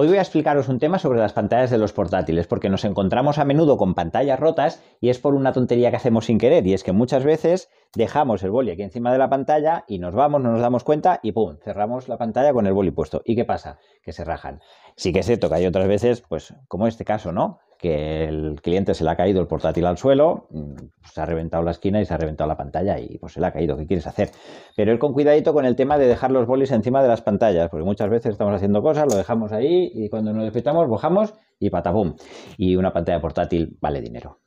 Hoy voy a explicaros un tema sobre las pantallas de los portátiles, porque nos encontramos a menudo con pantallas rotas y es por una tontería que hacemos sin querer, y es que muchas veces dejamos el boli aquí encima de la pantalla y nos vamos, no nos damos cuenta y ¡pum! Cerramos la pantalla con el boli puesto. ¿Y qué pasa? Que se rajan. Sí que es cierto que hay otras veces, pues como este caso, ¿no? que el cliente se le ha caído el portátil al suelo, mm, se pues ha reventado la esquina y se ha reventado la pantalla y pues se le ha caído, ¿qué quieres hacer? Pero él con cuidadito con el tema de dejar los bolis encima de las pantallas, porque muchas veces estamos haciendo cosas, lo dejamos ahí y cuando nos despertamos, bajamos y patapum. Y una pantalla portátil vale dinero.